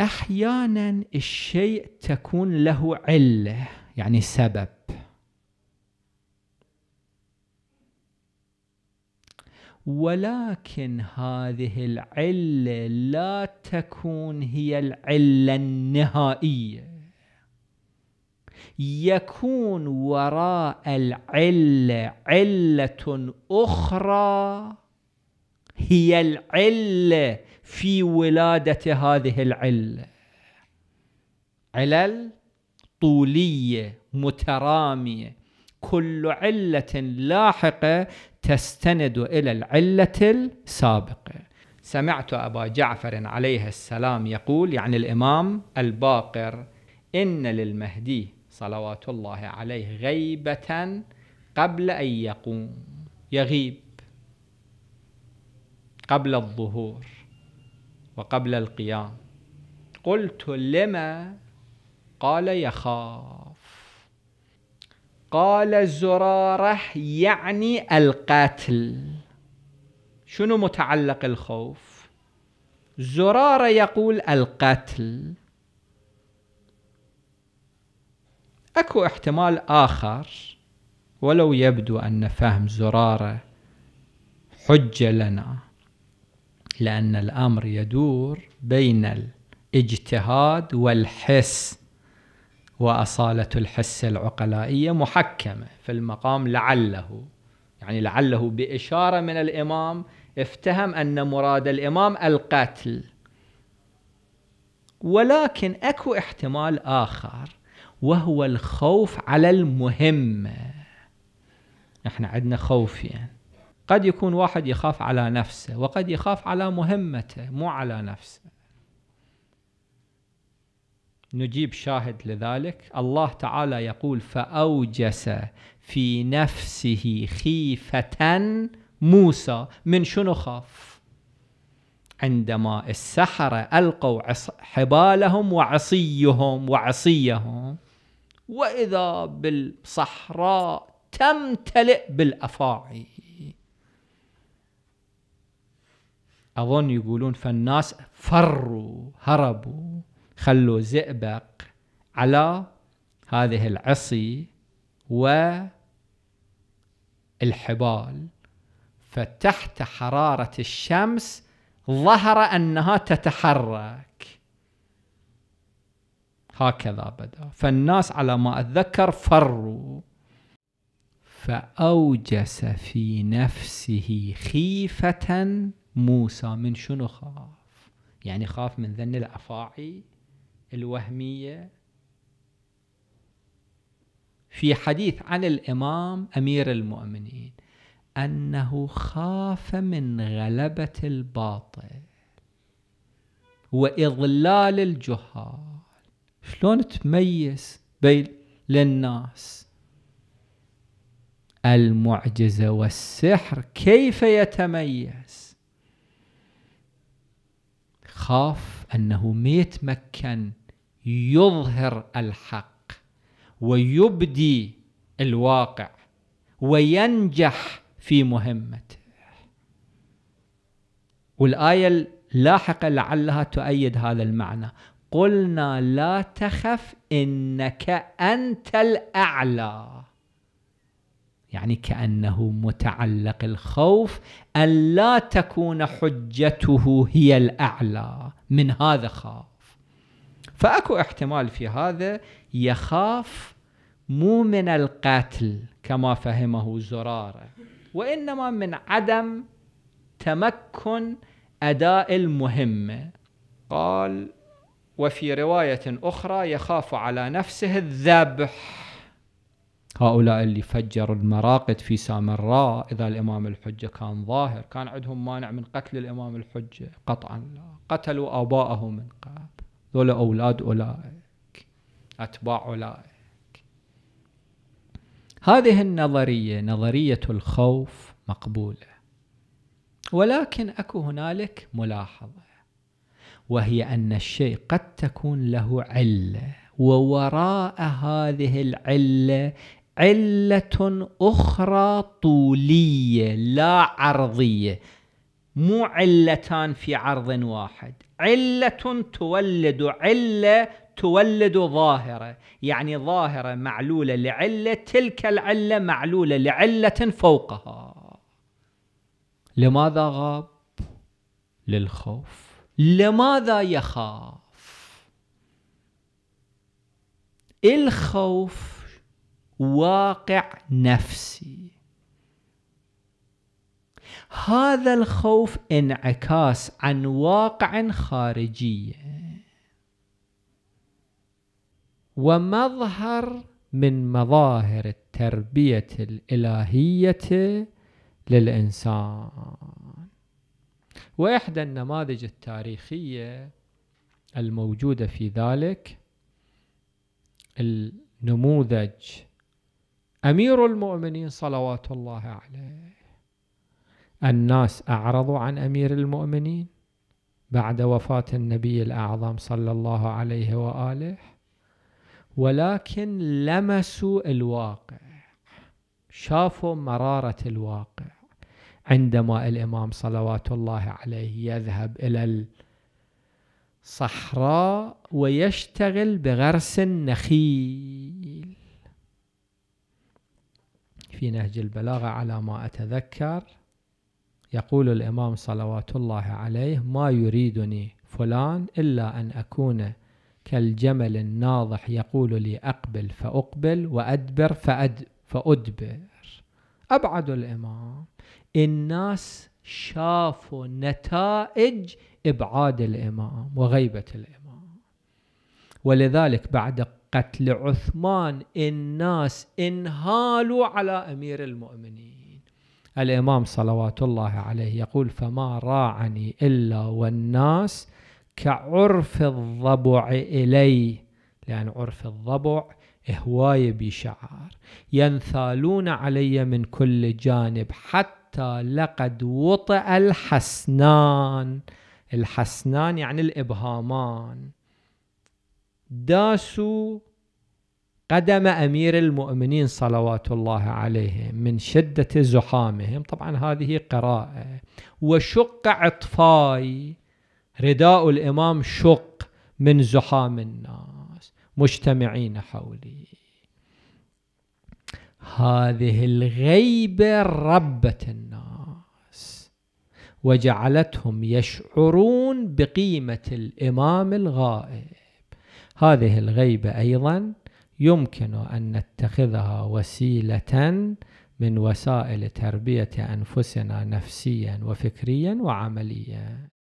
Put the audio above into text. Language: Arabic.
احيانا الشيء تكون له عله يعني سبب ولكن هذه العله لا تكون هي العله النهائيه يكون وراء العله عله اخرى هي العله في ولاده هذه العله علل طوليه متراميه كل عله لاحقه تستند الى العله السابقه سمعت ابا جعفر عليه السلام يقول يعني الامام الباقر ان للمهدي صلوات الله عليه غيبة قبل أن يقوم يغيب قبل الظهور وقبل القيام قلت لما قال يخاف قال زراره يعني القاتل شنو متعلق الخوف زراره يقول القتل اكو احتمال اخر ولو يبدو ان فهم زراره حجه لنا لان الامر يدور بين الاجتهاد والحس واصاله الحس العقلائيه محكمه في المقام لعله يعني لعله باشاره من الامام افتهم ان مراد الامام القتل ولكن اكو احتمال اخر وهو الخوف على المهم احنا عندنا خوف يعني قد يكون واحد يخاف على نفسه وقد يخاف على مهمته مو على نفسه نجيب شاهد لذلك الله تعالى يقول فأوجس في نفسه خيفة موسى من شنو خاف عندما السحرة ألقوا حبالهم وعصيهم وعصيهم واذا بالصحراء تمتلئ بالافاعي اظن يقولون فالناس فروا هربوا خلوا زئبق على هذه العصي والحبال فتحت حرارة الشمس ظهر أنها تتحرك هكذا بدا فالناس على ما أتذكر فروا فأوجس في نفسه خيفة موسى من شنو خاف يعني خاف من ذن الأفاعي الوهمية في حديث عن الإمام أمير المؤمنين أنه خاف من غلبة الباطل وإضلال الجهال شلون تميز بين للناس المعجزة والسحر كيف يتميز خاف أنه ما يتمكن يظهر الحق ويبدي الواقع وينجح في مهمته والآية اللاحقة لعلها تؤيد هذا المعنى قلنا لا تخف انك انت الاعلى يعني كانه متعلق الخوف ان لا تكون حجته هي الاعلى من هذا خاف فاكو احتمال في هذا يخاف مو من القتل كما فهمه زراره وانما من عدم تمكن اداء المهمه قال وفي رواية أخرى يخاف على نفسه الذبح هؤلاء اللي فجروا المراقد في سامراء إذا الإمام الحجة كان ظاهر كان عندهم مانع من قتل الإمام الحجة قطعا لا قتلوا آباءه من قبل ذول أولاد أولئك أتباع أولئك هذه النظرية نظرية الخوف مقبولة ولكن أكو هنالك ملاحظة وهي أن الشيء قد تكون له علة ووراء هذه العلة علة أخرى طولية لا عرضية مو علتان في عرض واحد علة تولد علة تولد ظاهرة يعني ظاهرة معلولة لعلة تلك العلة معلولة لعلة فوقها لماذا غاب للخوف لماذا يخاف الخوف واقع نفسي هذا الخوف انعكاس عن واقع خارجي ومظهر من مظاهر التربيه الالهيه للانسان وإحدى النماذج التاريخية الموجودة في ذلك النموذج أمير المؤمنين صلوات الله عليه الناس أعرضوا عن أمير المؤمنين بعد وفاة النبي الأعظم صلى الله عليه وآله ولكن لمسوا الواقع شافوا مرارة الواقع عندما الإمام صلوات الله عليه يذهب إلى الصحراء ويشتغل بغرس النخيل في نهج البلاغة على ما أتذكر يقول الإمام صلوات الله عليه ما يريدني فلان إلا أن أكون كالجمل الناضح يقول لي أقبل فأقبل وأدبر فأد فأدبر أبعدوا الإمام الناس شافوا نتائج إبعاد الإمام وغيبة الإمام ولذلك بعد قتل عثمان الناس انهالوا على أمير المؤمنين الإمام صلوات الله عليه يقول فما راعني إلا والناس كعرف الضبع إلي لأن عرف الضبع هواية بشعار ينثالون علي من كل جانب حتى لقد وطئ الحسنان الحسنان يعني الإبهامان داسوا قدم أمير المؤمنين صلوات الله عليهم من شدة زحامهم طبعا هذه قراءة وشق عطفاي رداء الإمام شق من زحام النار مجتمعين حولي هذه الغيبة ربت الناس وجعلتهم يشعرون بقيمة الإمام الغائب هذه الغيبة أيضا يمكن أن نتخذها وسيلة من وسائل تربية أنفسنا نفسيا وفكريا وعمليا